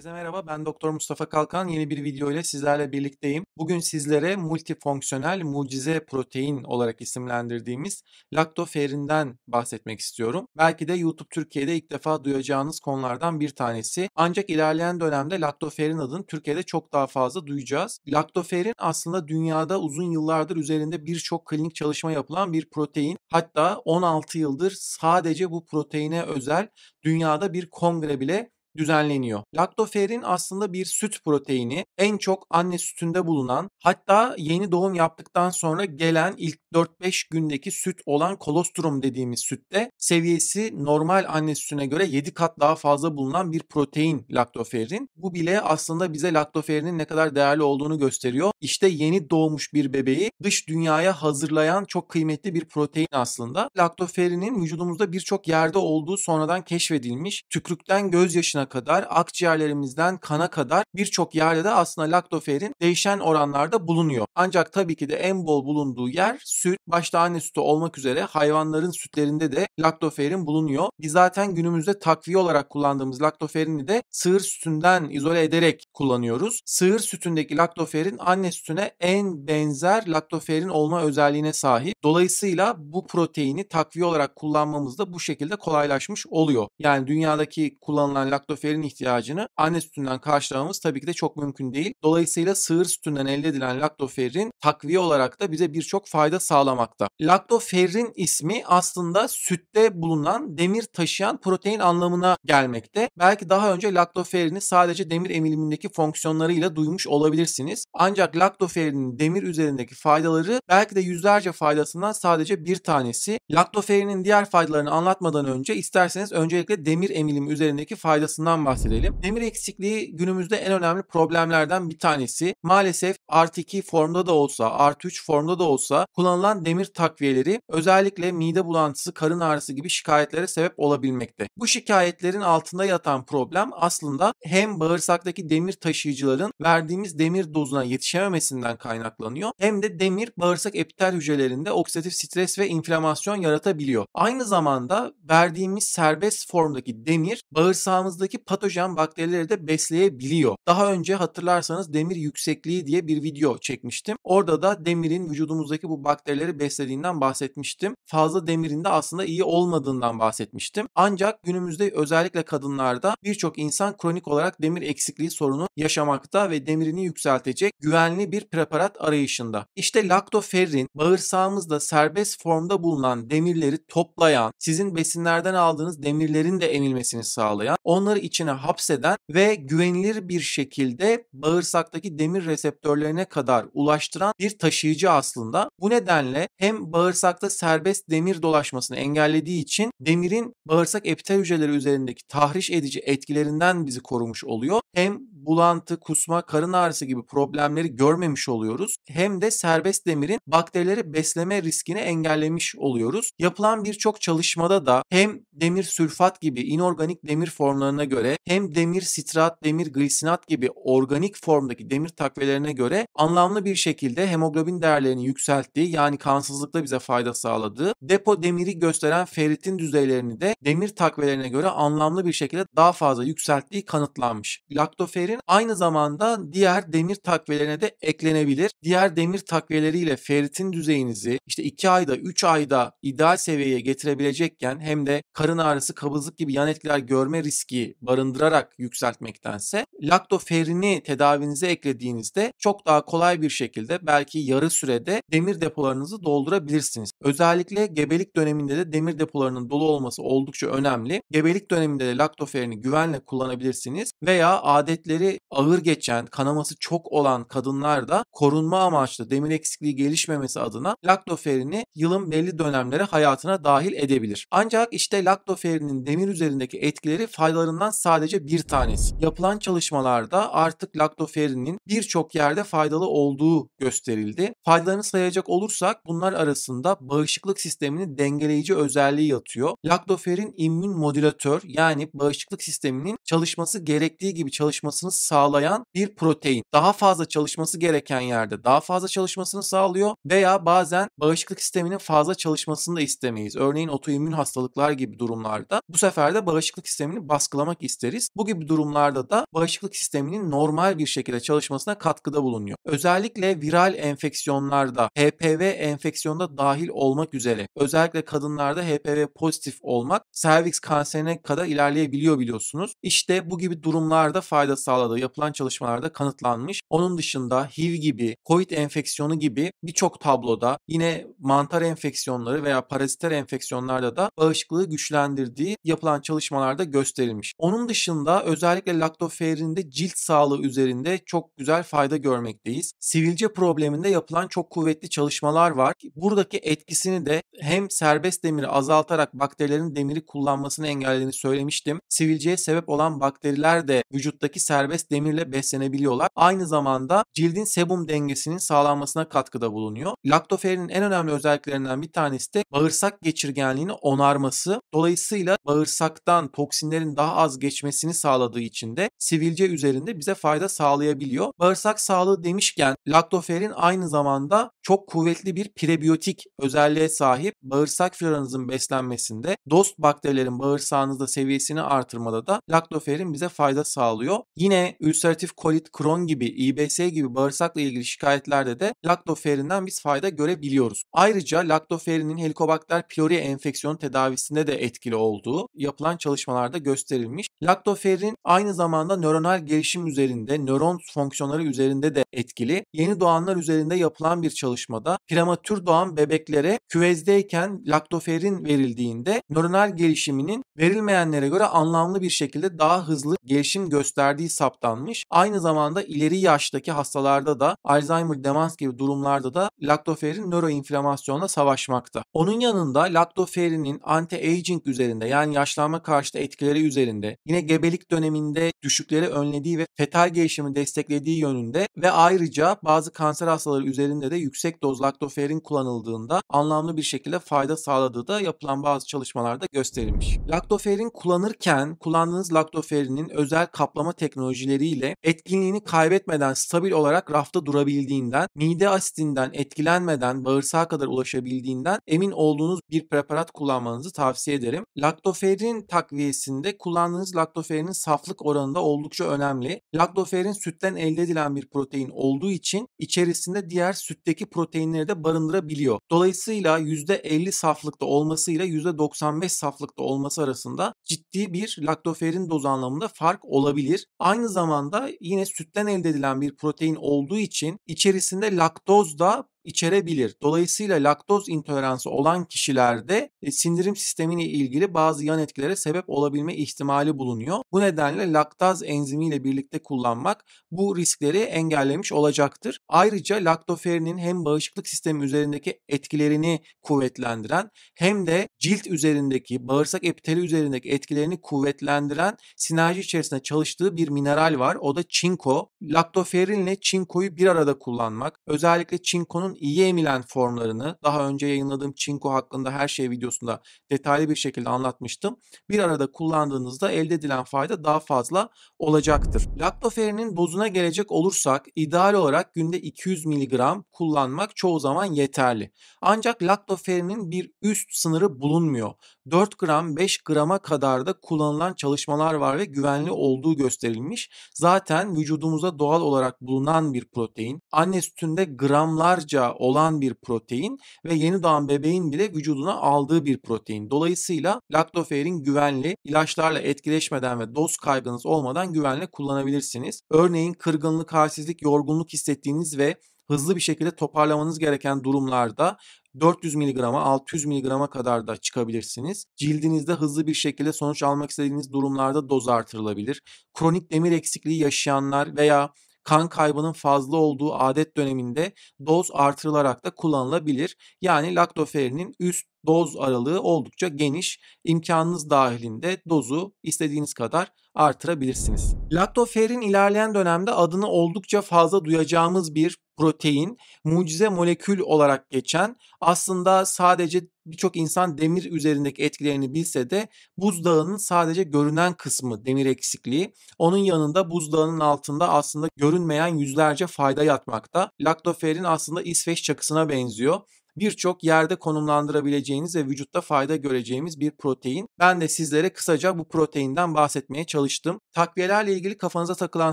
Herkese merhaba. Ben Doktor Mustafa Kalkan. Yeni bir video ile sizlerle birlikteyim. Bugün sizlere multifonksiyonel mucize protein olarak isimlendirdiğimiz laktoferinden bahsetmek istiyorum. Belki de YouTube Türkiye'de ilk defa duyacağınız konulardan bir tanesi. Ancak ilerleyen dönemde laktoferin adını Türkiye'de çok daha fazla duyacağız. Laktoferin aslında dünyada uzun yıllardır üzerinde birçok klinik çalışma yapılan bir protein. Hatta 16 yıldır sadece bu proteine özel dünyada bir kongre bile düzenleniyor. Laktoferin aslında bir süt proteini en çok anne sütünde bulunan hatta yeni doğum yaptıktan sonra gelen ilk 4-5 gündeki süt olan kolostrum dediğimiz sütte seviyesi normal anne sütüne göre 7 kat daha fazla bulunan bir protein laktoferin. Bu bile aslında bize laktoferinin ne kadar değerli olduğunu gösteriyor. İşte yeni doğmuş bir bebeği dış dünyaya hazırlayan çok kıymetli bir protein aslında. Laktoferinin vücudumuzda birçok yerde olduğu sonradan keşfedilmiş. Tükrükten gözyaşına dolaşına kadar akciğerlerimizden kana kadar birçok yerde de aslında laktoferin değişen oranlarda bulunuyor. Ancak tabii ki de en bol bulunduğu yer süt, başta anne sütü olmak üzere hayvanların sütlerinde de laktoferin bulunuyor. Biz zaten günümüzde takviye olarak kullandığımız laktoferini de sığır sütünden izole ederek kullanıyoruz. Sığır sütündeki laktoferin anne sütüne en benzer laktoferin olma özelliğine sahip. Dolayısıyla bu proteini takviye olarak kullanmamız da bu şekilde kolaylaşmış oluyor. Yani dünyadaki kullanılan laktoferin laktoferin ihtiyacını anne sütünden karşılamamız tabii ki de çok mümkün değil. Dolayısıyla sığır sütünden elde edilen laktoferin takviye olarak da bize birçok fayda sağlamakta. Laktoferin ismi aslında sütte bulunan demir taşıyan protein anlamına gelmekte. Belki daha önce laktoferini sadece demir emilimindeki fonksiyonlarıyla duymuş olabilirsiniz. Ancak laktoferinin demir üzerindeki faydaları belki de yüzlerce faydasından sadece bir tanesi. Laktoferinin diğer faydalarını anlatmadan önce isterseniz öncelikle demir emilimi üzerindeki faydasını sıkıntısından bahsedelim. Demir eksikliği günümüzde en önemli problemlerden bir tanesi. Maalesef artı 2 formda da olsa, artı 3 formda da olsa kullanılan demir takviyeleri özellikle mide bulantısı, karın ağrısı gibi şikayetlere sebep olabilmekte. Bu şikayetlerin altında yatan problem aslında hem bağırsaktaki demir taşıyıcıların verdiğimiz demir dozuna yetişememesinden kaynaklanıyor hem de demir bağırsak epitel hücrelerinde oksidatif stres ve inflamasyon yaratabiliyor. Aynı zamanda verdiğimiz serbest formdaki demir bağırsağımızdaki vücuttaki patojen bakterileri de besleyebiliyor. Daha önce hatırlarsanız demir yüksekliği diye bir video çekmiştim. Orada da demirin vücudumuzdaki bu bakterileri beslediğinden bahsetmiştim. Fazla demirin de aslında iyi olmadığından bahsetmiştim. Ancak günümüzde özellikle kadınlarda birçok insan kronik olarak demir eksikliği sorunu yaşamakta ve demirini yükseltecek güvenli bir preparat arayışında. İşte laktoferrin bağırsağımızda serbest formda bulunan demirleri toplayan, sizin besinlerden aldığınız demirlerin de emilmesini sağlayan, onları içine hapseden ve güvenilir bir şekilde bağırsaktaki demir reseptörlerine kadar ulaştıran bir taşıyıcı aslında. Bu nedenle hem bağırsakta serbest demir dolaşmasını engellediği için demirin bağırsak epitel hücreleri üzerindeki tahriş edici etkilerinden bizi korumuş oluyor. Hem bulantı, kusma, karın ağrısı gibi problemleri görmemiş oluyoruz. Hem de serbest demirin bakterileri besleme riskini engellemiş oluyoruz. Yapılan birçok çalışmada da hem demir sülfat gibi inorganik demir formlarına göre hem demir sitrat, demir glisinat gibi organik formdaki demir takvelerine göre anlamlı bir şekilde hemoglobin değerlerini yükselttiği yani kansızlıkta bize fayda sağladığı depo demiri gösteren ferritin düzeylerini de demir takvelerine göre anlamlı bir şekilde daha fazla yükselttiği kanıtlanmış. Laktoferin aynı zamanda diğer demir takviyelerine de eklenebilir. Diğer demir takviyeleriyle ferritin düzeyinizi işte 2 ayda 3 ayda ideal seviyeye getirebilecekken hem de karın ağrısı, kabızlık gibi yan etkiler görme riski barındırarak yükseltmektense laktoferrini tedavinize eklediğinizde çok daha kolay bir şekilde belki yarı sürede demir depolarınızı doldurabilirsiniz. Özellikle gebelik döneminde de demir depolarının dolu olması oldukça önemli. Gebelik döneminde de laktoferini güvenle kullanabilirsiniz veya adetleri tedavileri ağır geçen, kanaması çok olan kadınlar da korunma amaçlı demir eksikliği gelişmemesi adına laktoferini yılın belli dönemlere hayatına dahil edebilir. Ancak işte laktoferinin demir üzerindeki etkileri faydalarından sadece bir tanesi. Yapılan çalışmalarda artık laktoferinin birçok yerde faydalı olduğu gösterildi. Faydalarını sayacak olursak bunlar arasında bağışıklık sistemini dengeleyici özelliği yatıyor. Laktoferin immün modülatör yani bağışıklık sisteminin çalışması gerektiği gibi çalışmasını çalışmasını sağlayan bir protein. Daha fazla çalışması gereken yerde daha fazla çalışmasını sağlıyor veya bazen bağışıklık sisteminin fazla çalışmasını da istemeyiz. Örneğin otoimmün hastalıklar gibi durumlarda bu sefer de bağışıklık sistemini baskılamak isteriz. Bu gibi durumlarda da bağışıklık sisteminin normal bir şekilde çalışmasına katkıda bulunuyor. Özellikle viral enfeksiyonlarda HPV enfeksiyonda dahil olmak üzere özellikle kadınlarda HPV pozitif olmak serviks kanserine kadar ilerleyebiliyor biliyorsunuz. İşte bu gibi durumlarda fayda sağlar sağladığı yapılan çalışmalarda kanıtlanmış. Onun dışında HIV gibi, COVID enfeksiyonu gibi birçok tabloda yine mantar enfeksiyonları veya paraziter enfeksiyonlarda da bağışıklığı güçlendirdiği yapılan çalışmalarda gösterilmiş. Onun dışında özellikle laktoferinde cilt sağlığı üzerinde çok güzel fayda görmekteyiz. Sivilce probleminde yapılan çok kuvvetli çalışmalar var. Buradaki etkisini de hem serbest demiri azaltarak bakterilerin demiri kullanmasını engellediğini söylemiştim. Sivilceye sebep olan bakteriler de vücuttaki serbest serbest demirle beslenebiliyorlar. Aynı zamanda cildin sebum dengesinin sağlanmasına katkıda bulunuyor. Laktoferin en önemli özelliklerinden bir tanesi de bağırsak geçirgenliğini onarması. Dolayısıyla bağırsaktan toksinlerin daha az geçmesini sağladığı için de sivilce üzerinde bize fayda sağlayabiliyor. Bağırsak sağlığı demişken laktoferin aynı zamanda çok kuvvetli bir prebiyotik özelliğe sahip. Bağırsak floranızın beslenmesinde dost bakterilerin bağırsağınızda seviyesini artırmada da laktoferin bize fayda sağlıyor. Yine Yine ülseratif kolit, kron gibi, IBS gibi bağırsakla ilgili şikayetlerde de laktoferinden biz fayda görebiliyoruz. Ayrıca laktoferinin helikobakter pylori enfeksiyon tedavisinde de etkili olduğu yapılan çalışmalarda gösterilmiş. Laktoferin aynı zamanda nöronal gelişim üzerinde, nöron fonksiyonları üzerinde de etkili. Yeni doğanlar üzerinde yapılan bir çalışmada prematür doğan bebeklere küvezdeyken laktoferin verildiğinde nöronal gelişiminin verilmeyenlere göre anlamlı bir şekilde daha hızlı gelişim gösterdiği saptanmıştı saptanmış. Aynı zamanda ileri yaştaki hastalarda da Alzheimer, demans gibi durumlarda da laktoferin nöroinflamasyonla savaşmakta. Onun yanında laktoferinin anti-aging üzerinde yani yaşlanma karşıtı etkileri üzerinde yine gebelik döneminde düşükleri önlediği ve fetal gelişimi desteklediği yönünde ve ayrıca bazı kanser hastaları üzerinde de yüksek doz laktoferin kullanıldığında anlamlı bir şekilde fayda sağladığı da yapılan bazı çalışmalarda gösterilmiş. Laktoferin kullanırken kullandığınız laktoferinin özel kaplama teknolojisi enerjileriyle etkinliğini kaybetmeden stabil olarak rafta durabildiğinden, mide asidinden etkilenmeden bağırsağa kadar ulaşabildiğinden emin olduğunuz bir preparat kullanmanızı tavsiye ederim. Laktoferin takviyesinde kullandığınız laktoferinin saflık oranında oldukça önemli. Laktoferin sütten elde edilen bir protein olduğu için içerisinde diğer sütteki proteinleri de barındırabiliyor. Dolayısıyla %50 saflıkta olmasıyla %95 saflıkta olması arasında ciddi bir laktoferin doz anlamında fark olabilir. Aynı zaman da yine sütten elde edilen bir protein olduğu için içerisinde laktoz da içerebilir. Dolayısıyla laktoz intoleransı olan kişilerde e, sindirim sistemine ilgili bazı yan etkilere sebep olabilme ihtimali bulunuyor. Bu nedenle laktaz enzimiyle birlikte kullanmak bu riskleri engellemiş olacaktır. Ayrıca laktoferinin hem bağışıklık sistemi üzerindeki etkilerini kuvvetlendiren hem de cilt üzerindeki, bağırsak epiteli üzerindeki etkilerini kuvvetlendiren sinerji içerisinde çalıştığı bir mineral var. O da çinko. Laktoferinle çinkoyu bir arada kullanmak, özellikle çinkonun Çinko'nun iyi emilen formlarını daha önce yayınladığım Çinko hakkında her şey videosunda detaylı bir şekilde anlatmıştım. Bir arada kullandığınızda elde edilen fayda daha fazla olacaktır. Laktoferinin bozuna gelecek olursak ideal olarak günde 200 mg kullanmak çoğu zaman yeterli. Ancak laktoferinin bir üst sınırı bulunmuyor. 4 gram 5 grama kadar da kullanılan çalışmalar var ve güvenli olduğu gösterilmiş. Zaten vücudumuza doğal olarak bulunan bir protein. Anne sütünde gramlarca oldukça olan bir protein ve yeni doğan bebeğin bile vücuduna aldığı bir protein. Dolayısıyla laktoferin güvenli, ilaçlarla etkileşmeden ve doz kaygınız olmadan güvenle kullanabilirsiniz. Örneğin kırgınlık, halsizlik, yorgunluk hissettiğiniz ve hızlı bir şekilde toparlamanız gereken durumlarda 400 mg'a 600 mg'a kadar da çıkabilirsiniz. Cildinizde hızlı bir şekilde sonuç almak istediğiniz durumlarda doz artırılabilir. Kronik demir eksikliği yaşayanlar veya kan kaybının fazla olduğu adet döneminde doz artırılarak da kullanılabilir. Yani laktoferinin üst doz aralığı oldukça geniş. İmkanınız dahilinde dozu istediğiniz kadar artırabilirsiniz. Laktoferin ilerleyen dönemde adını oldukça fazla duyacağımız bir protein mucize molekül olarak geçen aslında sadece birçok insan demir üzerindeki etkilerini bilse de buzdağının sadece görünen kısmı demir eksikliği. Onun yanında buzdağının altında aslında görünmeyen yüzlerce fayda yatmakta. Laktoferin aslında İsveç çakısına benziyor birçok yerde konumlandırabileceğiniz ve vücutta fayda göreceğimiz bir protein. Ben de sizlere kısaca bu proteinden bahsetmeye çalıştım. Takviyelerle ilgili kafanıza takılan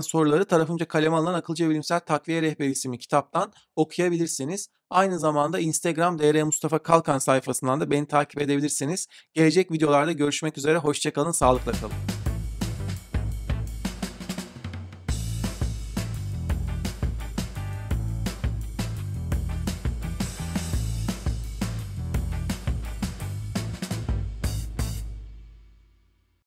soruları tarafımca kaleme alınan Akılcı Bilimsel Takviye Rehberi isimli kitaptan okuyabilirsiniz. Aynı zamanda Instagram DR Mustafa Kalkan sayfasından da beni takip edebilirsiniz. Gelecek videolarda görüşmek üzere. Hoşçakalın, sağlıkla kalın.